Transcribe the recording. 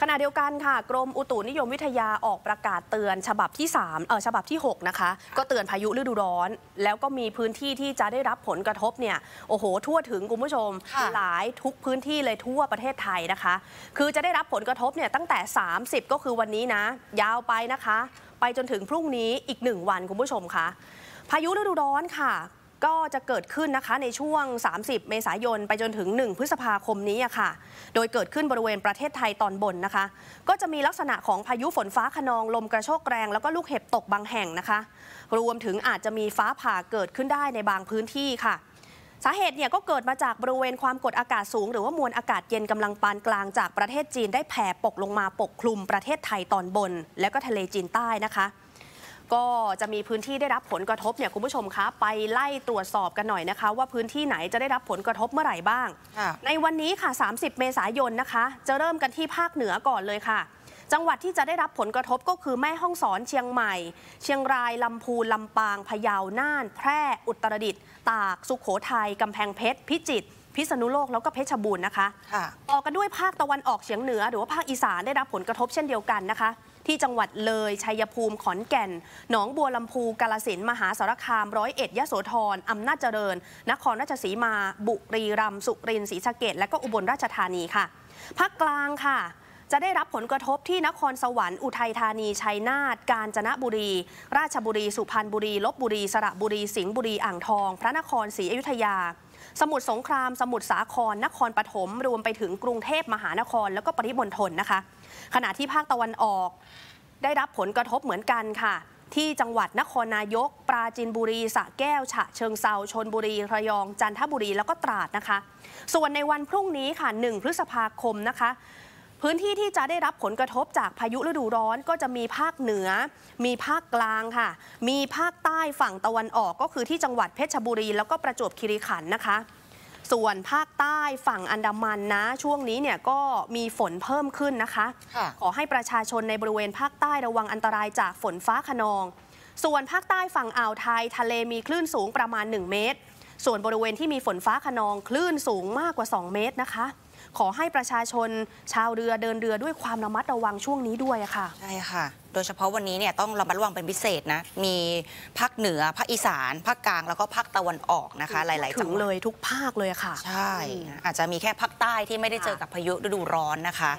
ขณะเดียวกันค่ะ กรมอุตุนิยมวิทยาออกประกาศเตือนฉบับที่3เออฉบับที่6นะคะก็เตือนพายุฤดูร้อน แล้วก็มีพื้นที่ที่จะได้รับผลกระทบเนี่ย โอ้โหทั่วถึงคุณผู้ชม หลายทุกพื้นที่เลยทั่วประเทศไทยนะคะ คือจะได้รับผลกระทบเนี่ยตั้งแต่ 30ก็คือวันนี้นะ ยาวไปนะคะ ไปจนถึงพรุ่งนี้อีก1วันคุณผู้ชมคะพายุฤดูร้อนค่ะก็จะเกิดขึ้นนะคะในช่วง 30 เมษายน ไปจนถึง 1 พฤษภาคมนี้ค่ะ โดยเกิดขึ้นบริเวณประเทศไทยตอนบนนะคะ ก็จะมีลักษณะของพายุฝนฟ้าขนอง ลมกระโชกแรง แล้วก็ลูกเห็บตกบางแห่งนะคะ รวมถึงอาจจะมีฟ้าผ่าเกิดขึ้นได้ในบางพื้นที่ค่ะ สาเหตุเนี่ยก็เกิดมาจากบริเวณความกดอากาศสูง หรือว่ามวลอากาศเย็นกำลังปานกลางจากประเทศจีนได้แผ่ปกลงมาปกคลุมประเทศไทยตอนบน และก็ทะเลจีนใต้นะคะก็จะมีพื้นที่ได้รับผลกระทบเนี่ยคุณผู้ชมคะ ไปไล่ตรวจสอบกันหน่อยนะคะ ว่าพื้นที่ไหนจะได้รับผลกระทบเมื่อไหร่บ้าง ในวันนี้ค่ะ 30 เมษายนนะคะ จะเริ่มกันที่ภาคเหนือก่อนเลยค่ะ จังหวัดที่จะได้รับผลกระทบก็คือ แม่ห้องสอน เชียงใหม่ เชียงรายลำพูนลำปางพะเยาน่าน แพร่ อุตรดิตถ์ตากสุขโขทัยกำแพงเพชรพิจิตรพิษณุโลกแล้วก็เพชรบูรณ์นะคะต่อกันด้วยภาคตะวันออกเฉียงเหนือ หรือว่าภาคอีสานได้รับผลกระทบเช่นเดียวกันนะคะที่จังหวัดเลย ชัยภูมิขอนแก่น หนองบัวลำพูกาลสิน มหาสารคามร้อยเอ็ดยะโสธรอำนาจเจริญ นครราชสีมา บุรีรัมย์สุรินทร์ศรีสะเกดและก็อุบลราชธานีค่ะภาคกลางค่ะจะได้รับผลกระทบที่นครสวรรค์อุทัยธานี ชัยนาทกาญจนบุรี ราชบุรีสุพรรณบุรีลบบุรี สระบุรี สิงห์บุรีอ่างทอง พระนครศรีอยุธยา สมุทรสงคราม สมุทรสาคร นครปฐมรวมไปถึงกรุงเทพมหานครแล้วก็ปริมณฑลนะคะ ขณะที่ภาคตะวันออก ได้รับผลกระทบเหมือนกันค่ะ ที่จังหวัดนครนายก ปราจินบุรี สระแก้วฉะเชิงเซาชนบุรีระยองจันทบุรีแล้วก็ตราดนะคะ ส่วนในวันพรุ่งนี้ค่ะ1พฤษภาคมนะคะพื้นที่ที่จะได้รับผลกระทบจากพายุฤดูร้อนก็จะมีภาคเหนือ มีภาคกลางค่ะ มีภาคใต้ฝั่งตะวันออกก็คือที่จังหวัดเพชรบุรี แล้วก็ประจวบคีรีขันธ์นะคะ ส่วนภาคใต้ฝั่งอันดามันนะ ช่วงนี้เนี่ยก็มีฝนเพิ่มขึ้นนะคะ ขอให้ประชาชนในบริเวณภาคใต้ระวังอันตรายจากฝนฟ้าขนอง ส่วนภาคใต้ฝั่งอ่าวไทยทะเลมีคลื่นสูงประมาณ 1 เมตร ส่วนบริเวณที่มีฝนฟ้าขนองคลื่นสูงมากกว่า 2 เมตรนะคะขอให้ประชาชนชาวเรือเดินเรือด้วยความระมัดระวังช่วงนี้ด้วยค่ะใช่ค่ะ โดยเฉพาะวันนี้เนี่ยต้องระมัดระวังเป็นพิเศษนะ มีภาคเหนือภาคอีสานภาคกลางแล้วก็ภาคตะวันออกนะคะ หลาย ๆ จังหวัดเลยทุกภาคเลยค่ะ ใช่ อาจจะมีแค่ภาคใต้ที่ไม่ได้เจอกับพายุฤดูร้อนนะคะ